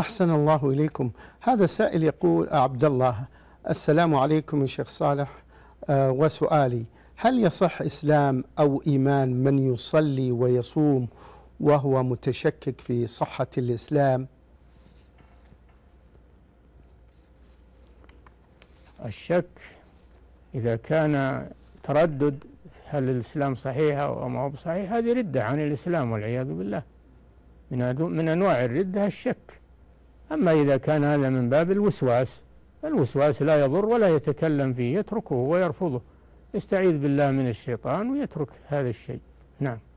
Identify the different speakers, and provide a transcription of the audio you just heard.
Speaker 1: أحسن الله
Speaker 2: إليكم هذا سائل يقول آه، عبد الله السلام عليكم يا شيخ صالح آه، وسؤالي هل يصح إسلام أو إيمان من يصلي ويصوم وهو متشكك في صحة الإسلام
Speaker 3: الشك إذا كان تردد هل الإسلام صحيح أو ما هو بصحيح هذه ردة عن الإسلام والعياذ بالله من من أنواع الردة الشك أما إذا كان هذا من باب الوسواس الوسواس لا يضر ولا يتكلم فيه يتركه ويرفضه يستعيذ بالله من الشيطان ويترك هذا الشيء
Speaker 4: نعم